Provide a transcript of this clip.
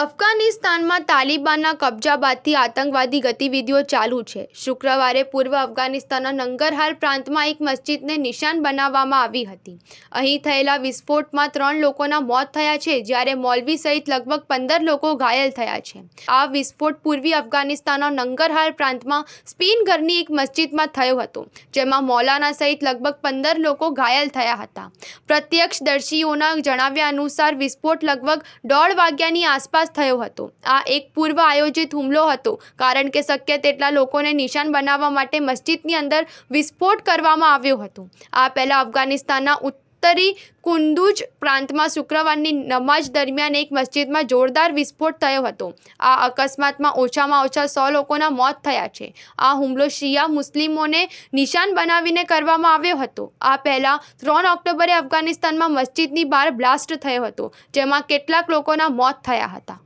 અફઘાનિસ્તાનમાં તાલિબાનના કબજા બાદથી આતંકવાદી ગતિવિધિઓ ચાલુ છે શુક્રવારે પૂર્વ અફઘાનિસ્તાનના નંગરહાર પ્રાંતમાં એક મસ્જિદને નિશાન બનાવવામાં આવી હતી અહીં થયેલા વિસ્ફોટમાં ત્રણ લોકોના મોત થયા છે જ્યારે મોલવી સહિત લગભગ પંદર લોકો ઘાયલ થયા છે આ વિસ્ફોટ પૂર્વી અફઘાનિસ્તાનના નંગરહાર પ્રાંતમાં સ્પીન ઘરની એક મસ્જિદમાં થયો હતો જેમાં મૌલાના સહિત લગભગ પંદર લોકો ઘાયલ થયા હતા પ્રત્યક્ષદર્શીઓના જણાવ્યા અનુસાર વિસ્ફોટ લગભગ દોઢ વાગ્યાની આસપાસ સ્થાયુ હતો આ એક પૂર્વ આયોજિત હુમલો હતો કારણ કે સક્ય તેટલા લોકોએ નિશાન બનાવવા માટે મસ્જિદની અંદર વિસ્ફોટ કરવામાં આવ્યો હતો આ પહેલા afghanistan ના ઉત્તરી કુંદુજ પ્રાંતમાં શુક્રવારની નમાજ દરમિયાન એક મસ્જિદમાં જોરદાર વિસ્ફોટ થયો હતો આ અકસ્માતમાં ઓછામાં ઓછા સો લોકોના મોત થયા છે આ હુમલો શિયા મુસ્લિમોને નિશાન બનાવીને કરવામાં આવ્યો હતો આ પહેલાં ત્રણ ઓક્ટોબરે અફઘાનિસ્તાનમાં મસ્જિદની બહાર બ્લાસ્ટ થયો હતો જેમાં કેટલાક લોકોના મોત થયા હતા